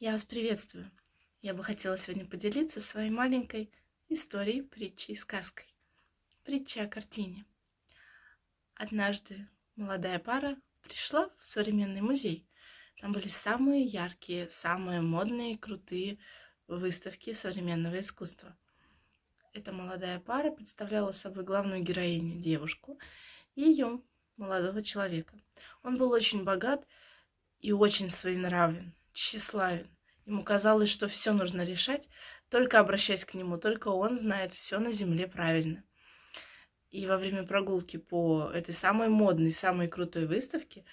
Я вас приветствую. Я бы хотела сегодня поделиться своей маленькой историей, притчей сказкой. Притча о картине. Однажды молодая пара пришла в современный музей. Там были самые яркие, самые модные крутые выставки современного искусства. Эта молодая пара представляла собой главную героиню, девушку, и ее молодого человека. Он был очень богат и очень своенравен тщеславен. Ему казалось, что все нужно решать, только обращаясь к нему, только он знает все на земле правильно. И во время прогулки по этой самой модной, самой крутой выставке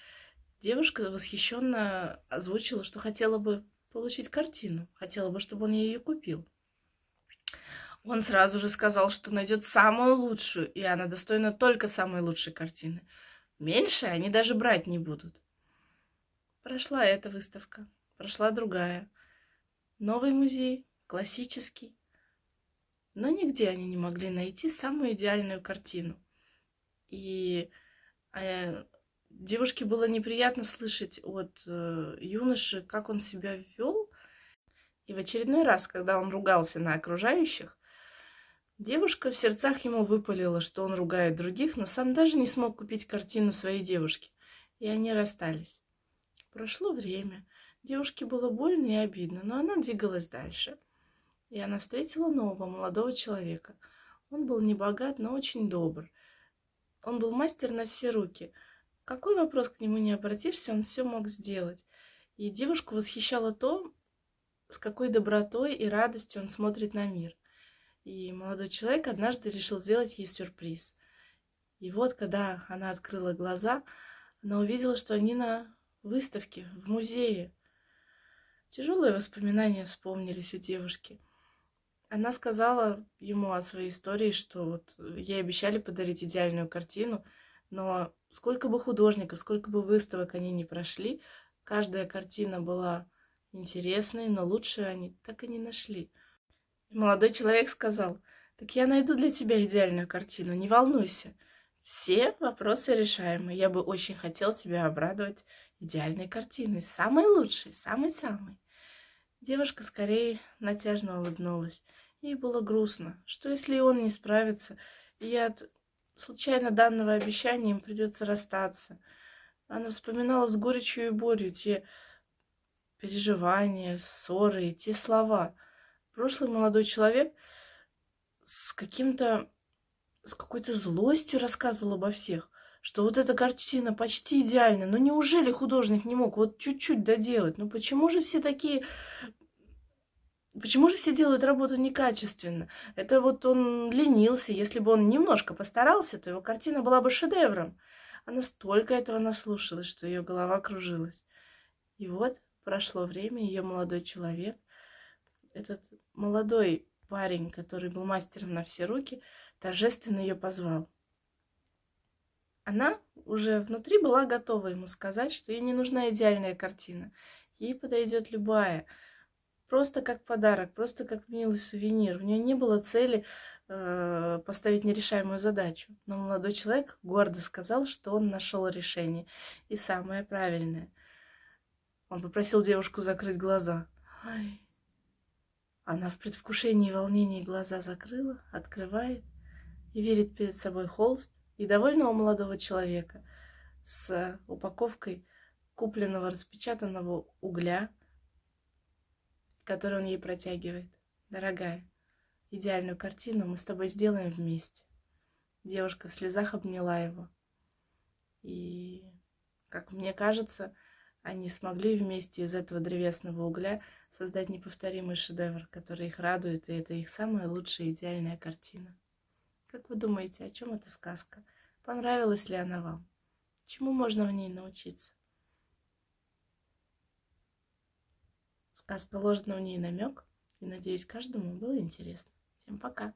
девушка восхищенно озвучила, что хотела бы получить картину, хотела бы, чтобы он ее купил. Он сразу же сказал, что найдет самую лучшую, и она достойна только самой лучшей картины. Меньше они даже брать не будут. Прошла эта выставка прошла другая. Новый музей, классический. Но нигде они не могли найти самую идеальную картину. И э, девушке было неприятно слышать от э, юноши, как он себя вел. И в очередной раз, когда он ругался на окружающих, девушка в сердцах ему выпалила, что он ругает других, но сам даже не смог купить картину своей девушки. И они расстались. Прошло время – Девушке было больно и обидно, но она двигалась дальше. И она встретила нового молодого человека. Он был не богат, но очень добр. Он был мастер на все руки. Какой вопрос к нему не обратишься, он все мог сделать. И девушку восхищало то, с какой добротой и радостью он смотрит на мир. И молодой человек однажды решил сделать ей сюрприз. И вот, когда она открыла глаза, она увидела, что они на выставке в музее. Тяжелые воспоминания вспомнились у девушки. Она сказала ему о своей истории, что вот э, ей обещали подарить идеальную картину, но сколько бы художников, сколько бы выставок они не прошли, каждая картина была интересной, но лучшую они так и не нашли. И молодой человек сказал, так я найду для тебя идеальную картину, не волнуйся. Все вопросы решаемы. Я бы очень хотел тебя обрадовать идеальной картиной, самой лучшей, самой-самой. Девушка скорее натяжно улыбнулась. Ей было грустно, что если он не справится, и от случайно данного обещания им придется расстаться. Она вспоминала с горечью и болью те переживания, ссоры и те слова. Прошлый молодой человек с каким-то... с какой-то злостью рассказывал обо всех что вот эта картина почти идеальна. но неужели художник не мог вот чуть-чуть доделать? Ну почему же все такие... Почему же все делают работу некачественно? Это вот он ленился. Если бы он немножко постарался, то его картина была бы шедевром. Она столько этого наслушалась, что ее голова кружилась. И вот прошло время, ее молодой человек, этот молодой парень, который был мастером на все руки, торжественно ее позвал. Она уже внутри была готова ему сказать, что ей не нужна идеальная картина. Ей подойдет любая. Просто как подарок, просто как милый сувенир. У нее не было цели э, поставить нерешаемую задачу. Но молодой человек гордо сказал, что он нашел решение. И самое правильное. Он попросил девушку закрыть глаза. Ай. Она в предвкушении и волнении глаза закрыла, открывает и видит перед собой холст, и довольного молодого человека с упаковкой купленного распечатанного угля, который он ей протягивает. Дорогая, идеальную картину мы с тобой сделаем вместе. Девушка в слезах обняла его. И, как мне кажется, они смогли вместе из этого древесного угля создать неповторимый шедевр, который их радует, и это их самая лучшая идеальная картина. Как вы думаете, о чем эта сказка? Понравилась ли она вам? Чему можно в ней научиться? Сказка ложит на в ней намек, и надеюсь, каждому было интересно. Всем пока!